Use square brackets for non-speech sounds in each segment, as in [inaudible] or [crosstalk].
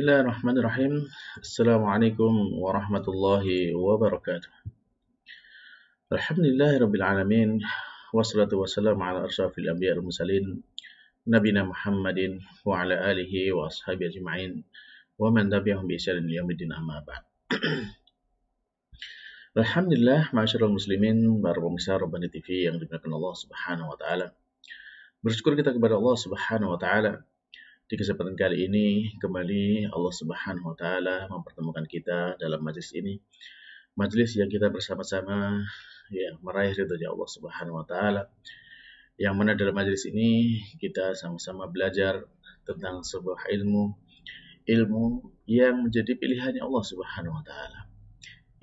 Bismillahirrahmanirrahim. Assalamualaikum warahmatullahi wabarakatuh. Alhamdulillahirabbil alamin wassalatu wassalamu ala asyrafil anbiya'i wal mursalin nabiyina Muhammadin wa ala alihi wa ashabihi ajma'in wa man tabi'ahum bi ila yaumiddin amma ba'd. [clears throat] Alhamdulillah muslimin para pemirsa Rabbani TV yang dimuliakan Allah Subhanahu wa taala. Bersyukur kita kepada Allah Subhanahu wa taala di kesempatan kali ini kembali Allah Subhanahu wa taala mempertemukan kita dalam majelis ini. Majelis yang kita bersama-sama ya meraih ridhonya Allah Subhanahu wa taala. Yang mana dalam majelis ini kita sama-sama belajar tentang sebuah ilmu ilmu yang menjadi pilihannya Allah Subhanahu wa taala.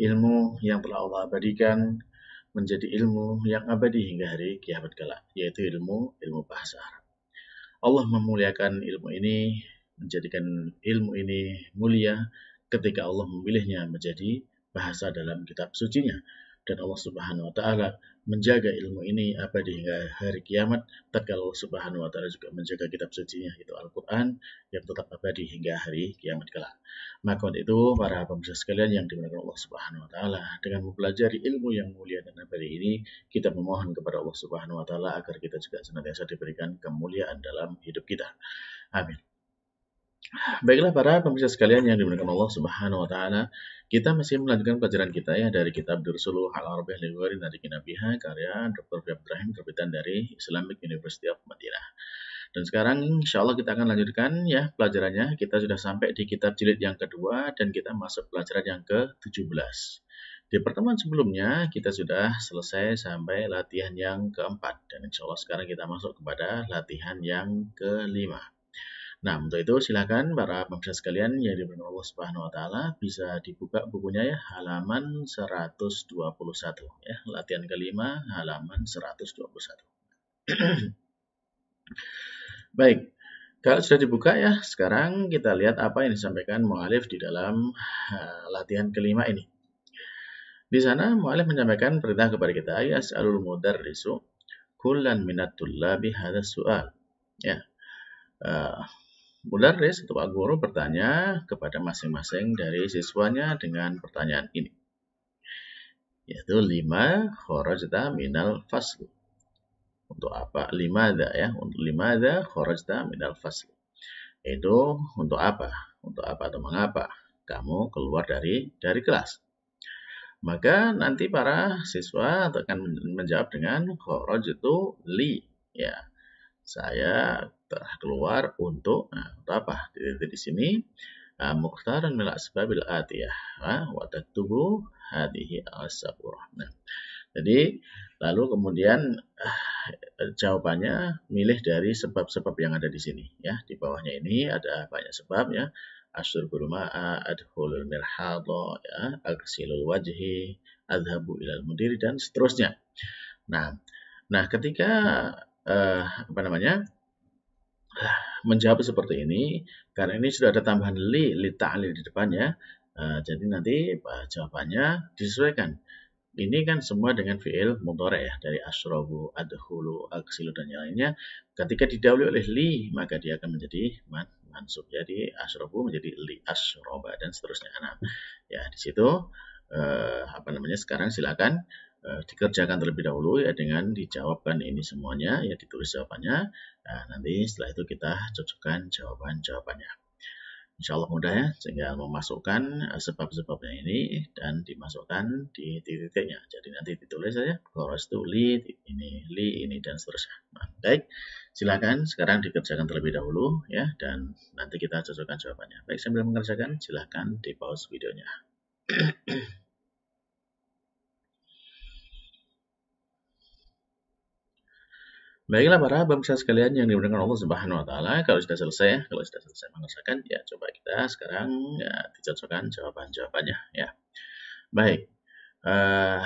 Ilmu yang telah Allah abadikan menjadi ilmu yang abadi hingga hari kiamat kelak, yaitu ilmu ilmu bahasa Arab. Allah memuliakan ilmu ini, menjadikan ilmu ini mulia ketika Allah memilihnya menjadi bahasa dalam kitab sucinya. Dan Allah Subhanahu wa taala menjaga ilmu ini apa di hari kiamat tak kalau subhanahu wa taala juga menjaga kitab suci sucinya itu Al-Qur'an yang tetap abadi hingga hari kiamat kelak. Maka untuk itu para pemirsa sekalian yang dimuliakan Allah Subhanahu wa taala dengan mempelajari ilmu yang mulia dan abadi ini kita memohon kepada Allah Subhanahu wa taala agar kita juga senantiasa diberikan kemuliaan dalam hidup kita. Amin. Baiklah para pemirsa sekalian yang dimuliakan Allah Subhanahu wa taala, kita masih melanjutkan pelajaran kita ya dari kitab Dursul Al Arabiyah Liwari dari Nabiha karya Dr. Ibrahim terbitan dari Islamic University of Madinah. Dan sekarang insya Allah kita akan lanjutkan ya pelajarannya. Kita sudah sampai di kitab jilid yang kedua dan kita masuk pelajaran yang ke-17. Di pertemuan sebelumnya kita sudah selesai sampai latihan yang keempat dan insya Allah sekarang kita masuk kepada latihan yang kelima. Nah, untuk itu silakan para pemirsa sekalian yang di Allah Subhanahu wa taala bisa dibuka bukunya ya halaman 121 ya, latihan kelima halaman 121. [clears throat] Baik, kalau sudah dibuka ya, sekarang kita lihat apa yang disampaikan mualif di dalam uh, latihan kelima ini. Di sana mualif menyampaikan perintah kepada kita, ya salul mudarrisu kullan minat bi hadha su'al. Ya. Uh, Mularris atau Pak Guru bertanya kepada masing-masing dari siswanya dengan pertanyaan ini. Yaitu lima khorajta minal fasil. Untuk apa? Lima ada ya. Untuk lima ada khorajta minal fasil. Itu untuk apa? Untuk apa atau mengapa kamu keluar dari dari kelas? Maka nanti para siswa akan menjawab dengan itu li ya saya telah keluar untuk nah, apa? Dilihat di sini ah, mukhtaran mil sebabil atiyah ah, wa watak tubuh as-saburah. Nah, jadi lalu kemudian ah, jawabannya milih dari sebab-sebab yang ada di sini ya. Di bawahnya ini ada banyak sebab ya. asur kurma adhulul mirhadha, ya, aksilul wajhi, adhabu ilal mudiri dan seterusnya. Nah, nah ketika uh, apa namanya menjawab seperti ini karena ini sudah ada tambahan li li ta'lil di depannya uh, eh, jadi nanti uh, jawabannya disesuaikan ini kan semua dengan fiil mudhari ya dari asrobu adhulu aksilu dan yang lainnya ketika didahului oleh li maka dia akan menjadi man mansub jadi asrobu menjadi li asroba dan seterusnya nah ya di situ uh, apa namanya sekarang silakan Eh, dikerjakan terlebih dahulu ya dengan dijawabkan ini semuanya ya ditulis jawabannya nah nanti setelah itu kita cocokkan jawaban-jawabannya Insya Allah mudah ya, sehingga memasukkan eh, sebab-sebabnya ini dan dimasukkan di titik-titiknya. Jadi nanti ditulis saja, koros itu li, ini, li, ini, dan seterusnya. Nah, baik, silakan sekarang dikerjakan terlebih dahulu ya, dan nanti kita cocokkan jawabannya. Baik, sambil mengerjakan, silahkan di pause videonya. [clears throat] Baiklah para bangsa sekalian yang diberikan Allah Subhanahu wa taala, kalau sudah selesai ya, kalau sudah selesai mengerjakan ya coba kita sekarang ya dicocokkan jawaban-jawabannya ya. Baik. Uh,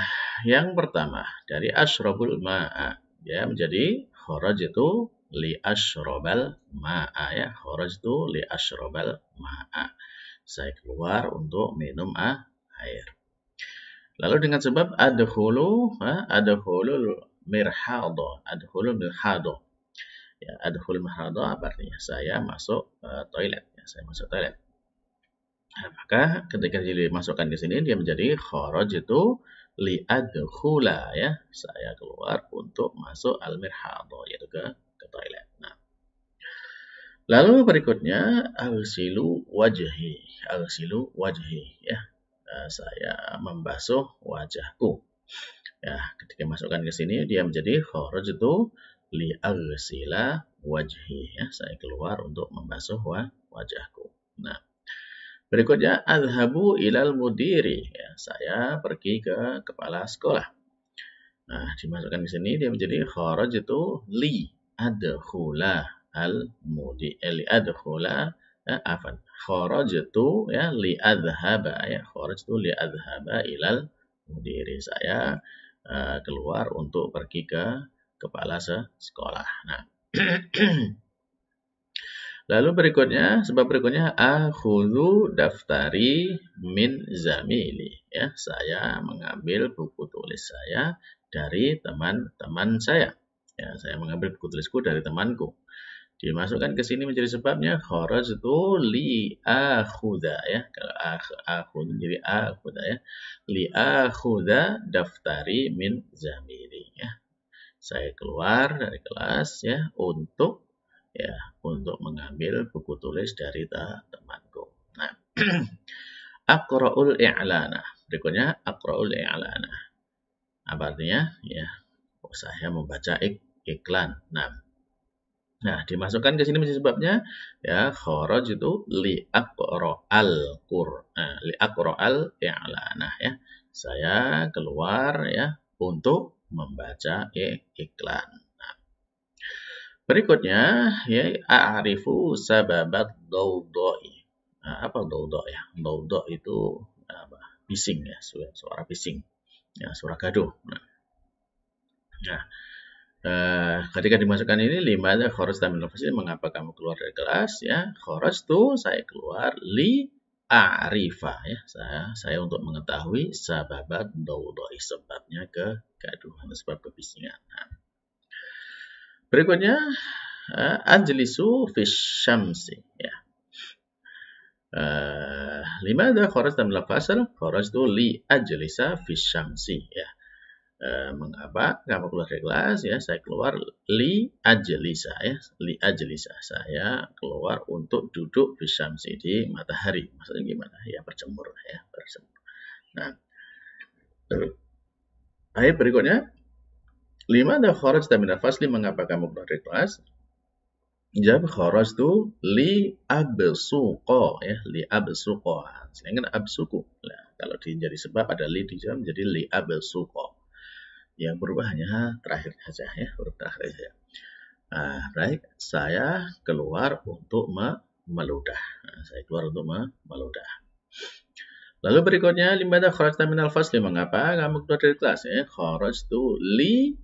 yang pertama dari asyrabul ma'a ya menjadi kharaj itu li asyrabal ma'a ya, kharaj itu li asyrabal ma'a. Saya keluar untuk minum ah, air. Lalu dengan sebab adkhulu, adkhulul mirhado adhul mirhado ya adhul mirhado apa artinya saya masuk uh, toilet ya saya masuk toilet nah, maka ketika dimasukkan di sini dia menjadi kharaj itu li adhula ya saya keluar untuk masuk al mirhado yaitu ke ke toilet nah Lalu berikutnya al-silu wajhi, Al-silu wajhi ya. Nah, saya membasuh wajahku. Ya, ketika masukkan ke sini dia menjadi itu li liaghsila wajhi ya. Saya keluar untuk membasuh wajahku. Nah, berikutnya adhabu ilal mudiri ya. Saya pergi ke kepala sekolah. Nah, dimasukkan di sini dia menjadi itu li adkhula al mudi eh, li adkhula ya, afan kharajtu ya li adhaba ya kharajtu li adhaba ilal diri saya uh, keluar untuk pergi ke kepala sekolah. Nah, [clears throat] lalu berikutnya sebab berikutnya akhulu daftari min zamili ya saya mengambil buku tulis saya dari teman-teman saya ya saya mengambil buku tulisku dari temanku dimasukkan ke sini menjadi sebabnya kharaj itu li akhuda ya kalau akhud jadi akhuda ya li akhuda daftari min zamiri ya saya keluar dari kelas ya untuk ya untuk mengambil buku tulis dari temanku nah [clears throat] aqraul i'lana berikutnya aqraul i'lana apa artinya ya oh, saya membaca ik iklan nah Nah, dimasukkan ke sini sebabnya ya kharaj itu li al Qur'an, liaqra'al i'lanah ya. Saya keluar ya untuk membaca ya, iklan. Nah, berikutnya ya a'rifu sababat daudoi. Nah, apa daudoi ya? Daudoi itu apa? Bising ya, suara, suara bising. Ya, suara gaduh. Nah, nah Nah, ketika dimasukkan ini lima ada khoros dan nafas mengapa kamu keluar dari kelas ya? Khoros tuh saya keluar li arifa ya. Saya saya untuk mengetahui sababat daudoi sebabnya kegaduhan sebab kebisingan. Nah. Berikutnya uh, eh, anjelisu fisyamsi ya. Uh, lima ada khoros dan lafasal khoros tuh li ajlisa fisyamsi ya Eh, mengapa kenapa keluar dari kelas ya saya keluar li Lisa ya li Lisa saya keluar untuk duduk bisamsi di matahari maksudnya gimana ya berjemur ya berjemur nah ayat berikutnya lima ada dan nafas. fasli mengapa kamu keluar dari kelas Jawab kharaj itu li suko ya li sehingga Sedangkan absuku. Nah, kalau dijadi sebab ada li dijam, jadi li suko yang berubah hanya terakhir saja ya huruf terakhir saja nah, baik saya keluar untuk meludah nah, saya keluar untuk meludah lalu berikutnya limbada tamin al fasli mengapa kamu keluar dari kelas ya Kharaj tu li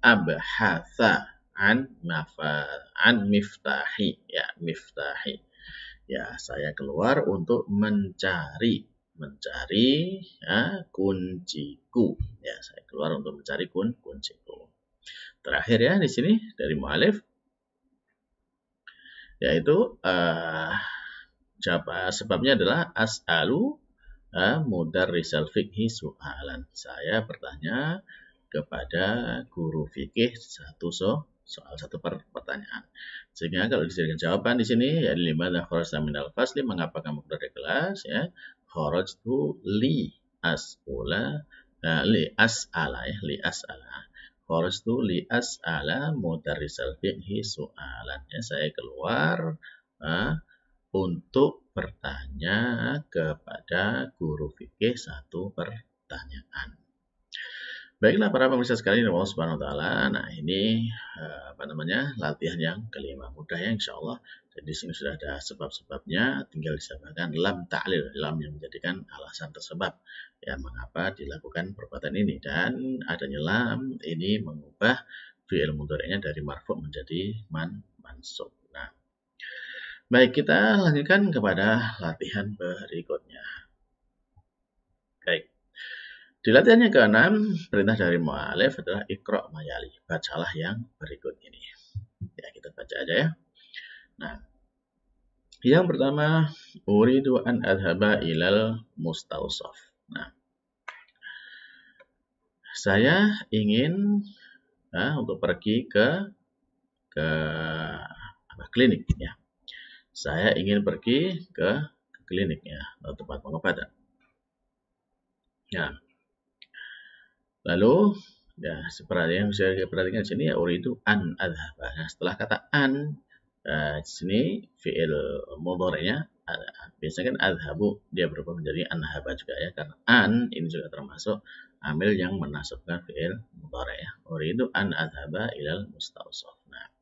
abhatha an mafa an miftahi ya miftahi ya saya keluar untuk mencari mencari ya, kunciku. Ya, saya keluar untuk mencari kun kunciku. Terakhir ya di sini dari mualif yaitu uh, jawab, sebabnya adalah as'alu uh, ya, mudar risal fikhi su'alan. Saya bertanya kepada guru fikih satu so soal satu per pertanyaan. Sehingga kalau dijadikan jawaban di sini ya lima dan khorasan minal mengapa kamu keluar dari kelas ya kharajtu li as'ula eh, li as'ala ya li as'ala kharajtu li as'ala mudarrisal fiqhi su'alan ya saya keluar uh, untuk bertanya kepada guru fikih satu pertanyaan Baiklah para pemirsa sekalian Allah Subhanahu wa taala. Nah, ini eh, apa namanya? latihan yang kelima mudah ya insyaallah. Jadi di sini sudah ada sebab-sebabnya, tinggal disampaikan lam ta'lil, lam yang menjadikan alasan tersebab ya mengapa dilakukan perbuatan ini dan adanya lam ini mengubah fi'il mudhari'nya dari marfu menjadi man mansub. Nah, baik kita lanjutkan kepada latihan berikutnya. Baik. Di latihan yang keenam, perintah dari mu'alif adalah ikro mayali. Bacalah yang berikut ini. Ya, kita baca aja ya. Nah, yang pertama, uridu an adhaba ilal mustausof. Nah, saya ingin ya, untuk pergi ke ke apa, klinik ya. Saya ingin pergi ke, ke klinik ya, atau tempat pengobatan. Ya. Lalu ya seperti yang saya perhatikan di sini ya ori itu an adhaba. Nah, setelah kata an uh, di sini fiil mudhari'nya biasanya kan adhabu dia berubah menjadi anhaba juga ya karena an ini juga termasuk amil yang menasabkan fiil mudhari' ya. ori itu an adhaba ilal mustausof. Nah,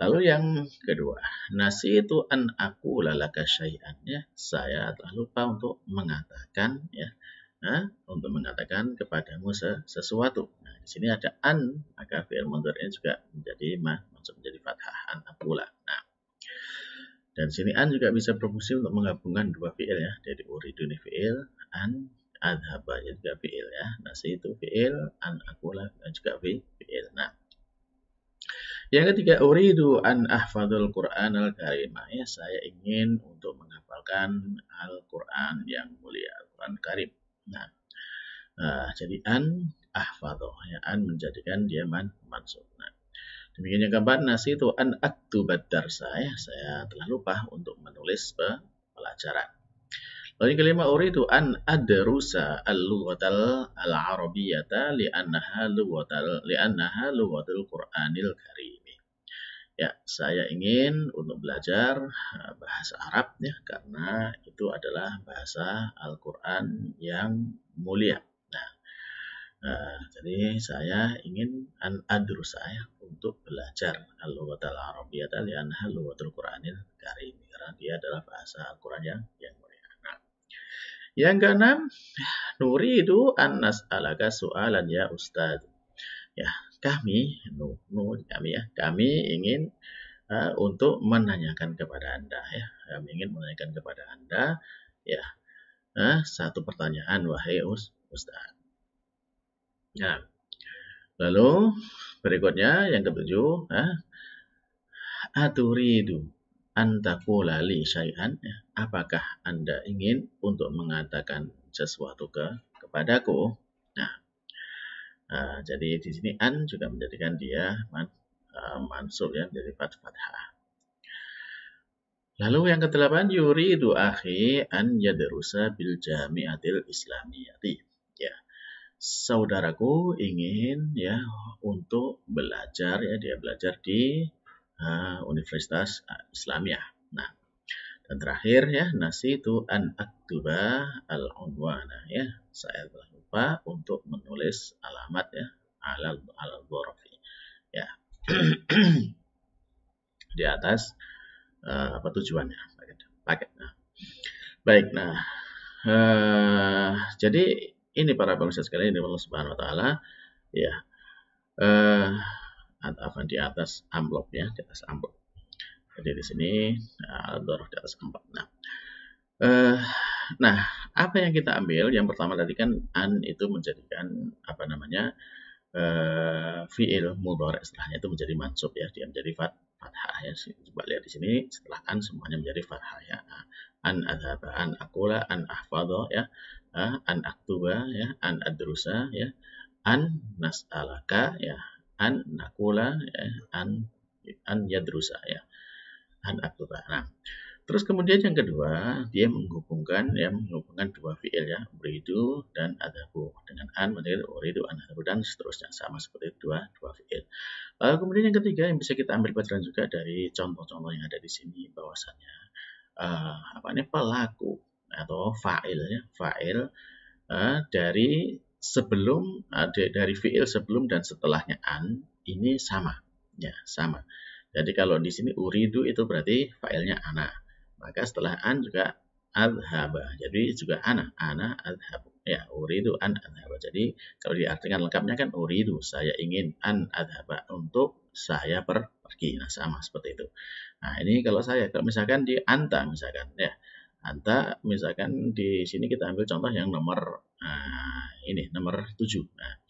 Lalu yang kedua, nasi itu an aku lalaka syai'an ya. Saya telah lupa untuk mengatakan ya Nah, untuk mengatakan kepadamu sesuatu. Nah, di sini ada an, maka fi'il mudhari'nya juga menjadi ma, maksud menjadi fathah an pula. Nah, dan sini an juga bisa berfungsi untuk menggabungkan dua fi'il ya. Jadi uridu ini fi'il, an adhaba juga fi'il ya. Nah, si itu fi'il, an akula juga fi'il. Nah, yang ketiga uridu an ahfadul Quran al karim ya saya ingin untuk menghafalkan Al Quran yang mulia Al Quran karim. Nah, nah jadi an ahfadho ya an menjadikan dia man mansub. Nah, demikian yang keempat nasi itu an aktu badar saya Saya telah lupa untuk menulis pelajaran. Lalu yang kelima itu an adrusa al-lughatal al arabiyata li'annaha lughatal li'annaha lughatul Qur'anil Karim. Ya, saya ingin untuk belajar eh, bahasa Arab ya karena itu adalah bahasa Al-Qur'an yang mulia. Nah, uh, jadi saya ingin an adru saya untuk belajar al al arabiyyah li'annaha lughatul Qur'anil Karim karena dia adalah bahasa Al-Qur'an yang yang mulia. Nah, yang keenam, nuri itu anas alaka soalan ya Ustaz. Ya, kami, no, no kami ya, kami ingin uh, untuk menanyakan kepada Anda ya. Kami ingin menanyakan kepada Anda ya. Uh, satu pertanyaan wahai Us Ustaz. Nah, lalu berikutnya yang ketujuh, uh, aturidu antakula li syai'an ya, apakah anda ingin untuk mengatakan sesuatu ke kepadaku Nah, jadi di sini an juga menjadikan dia man, uh, mansub ya dari fathah. Lalu yang kedelapan yuri akhi an yadrusa bil jami'atil islamiyati. Ya. Saudaraku ingin ya untuk belajar ya dia belajar di uh, Universitas Islamiyah. Nah, dan terakhir ya nasi itu an aktuba al unwana ya saya telah lupa untuk menulis alamat ya alal alal borofi ya [clears throat] di atas uh, apa tujuannya paket paket nah baik nah uh, jadi ini para pemirsa sekalian ini Allah Subhanahu Wa Taala ya uh, apa di atas amplop ya di atas amplop jadi di sini alal dorong di atas amplop nah uh, Nah, apa yang kita ambil? Yang pertama tadi kan an itu menjadikan apa namanya uh, fiil mudhari setelahnya itu menjadi mansub ya, dia menjadi fat, fathah ya. Coba lihat di sini setelah an semuanya menjadi fathah ya. An adhaba, an akula, an ahfadha ya, an aktuba ya, an adrusa ya, an nas'alaka ya, an nakula ya, an an yadrusa ya. An aktuba. Nah, Terus kemudian yang kedua, dia menghubungkan ya menghubungkan dua fiil ya, uridu dan adabu. dengan an menjadi uridu an adabu dan seterusnya sama seperti dua dua fiil. Lalu kemudian yang ketiga yang bisa kita ambil pelajaran juga dari contoh-contoh yang ada di sini bahwasanya uh, eh, apa ini pelaku atau fa'il ya, fa'il uh, dari sebelum uh, dari fiil sebelum dan setelahnya an ini sama ya sama. Jadi kalau di sini uridu itu berarti failnya anak. Maka setelah an juga adhaba. Jadi juga ana, ana adhabu. Ya, uridu an adhaba. Jadi kalau diartikan lengkapnya kan uridu, saya ingin an adhaba untuk saya per pergi. Nah, sama seperti itu. Nah, ini kalau saya, kalau misalkan di anta misalkan ya. Anta misalkan di sini kita ambil contoh yang nomor nah, ini nomor 7. Nah,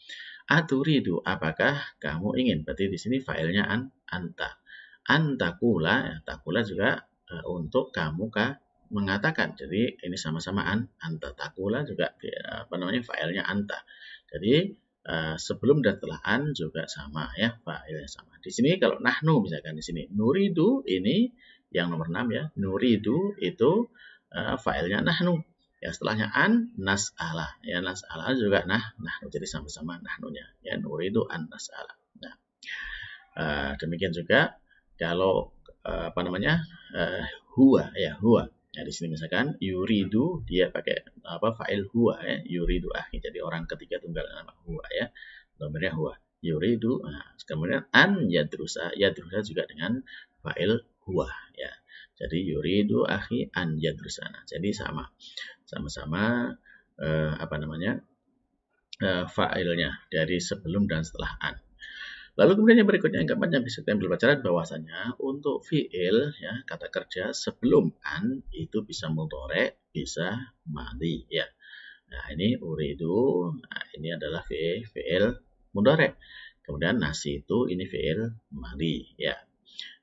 aturidu apakah kamu ingin? Berarti di sini filenya an anta. Antakula, ya, takula juga Eh, untuk kamu ka mengatakan. Jadi ini sama-sama an, anta takula juga apa namanya filenya anta. Jadi eh, sebelum dan setelah an juga sama ya filenya sama. Di sini kalau nahnu misalkan di sini nuridu ini yang nomor 6 ya. Nuridu itu uh, eh, filenya nahnu. Ya setelahnya an nas'ala. Ya nas'ala juga nah nahnu jadi sama-sama nahnunya. Ya nuridu an nas'ala. Nah. Uh, demikian juga kalau Eh, apa namanya uh, huwa ya huwa Nah, di sini misalkan yuridu dia pakai apa fa'il huwa ya, yuridu ah jadi orang ketiga tunggal nama huwa ya. nomornya huwa. Yuridu nah, Kemudian an yadrusa, yadrusa juga dengan fa'il huwa ya. Jadi yuridu ahi an nah, Jadi sama. Sama-sama eh, apa namanya? Eh, fa'ilnya dari sebelum dan setelah an. Lalu kemudian yang berikutnya yang keempat yang bisa kita ambil pelajaran bahwasanya untuk fiil ya kata kerja sebelum an itu bisa mudore, bisa mati ya. Nah, ini uridu, nah, ini adalah fiil fiil mudore. Kemudian nasi itu ini fiil mati ya.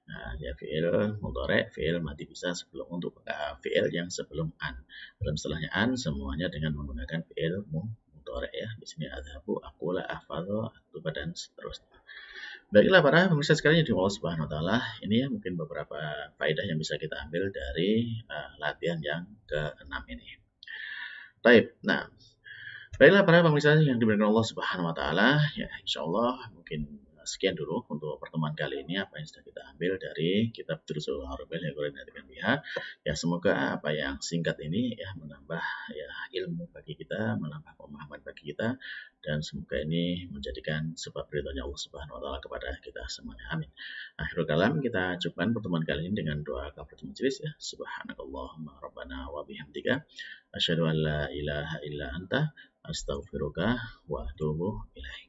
Nah, ya fiil mudore, fiil mati bisa sebelum untuk uh, fiil yang sebelum an. Dalam setelahnya an semuanya dengan menggunakan fiil mudore ya. Di sini ada aku, akula, lah aku dan seterusnya. Baiklah para pemirsa sekalian di Allah Subhanahu wa taala, ini ya mungkin beberapa faedah yang bisa kita ambil dari uh, latihan yang ke keenam ini. Baik. Nah, baiklah para pemirsa yang diberikan Allah Subhanahu wa taala, ya insyaallah mungkin sekian dulu untuk pertemuan kali ini apa yang sudah kita ambil dari kitab Durusul Harbil yang kalian pihak. Ya semoga apa yang singkat ini ya menambah ya ilmu bagi kita, menambah pemahaman bagi kita dan semoga ini menjadikan sebab beritanya Allah Subhanahu wa taala kepada kita semuanya. Amin. Akhirul kalam kita cukupkan pertemuan kali ini dengan doa kafaratul majelis ya. Subhanakallahumma rabbana wa bihamdika asyhadu an la ilaha illa anta astaghfiruka wa atubu ilaik.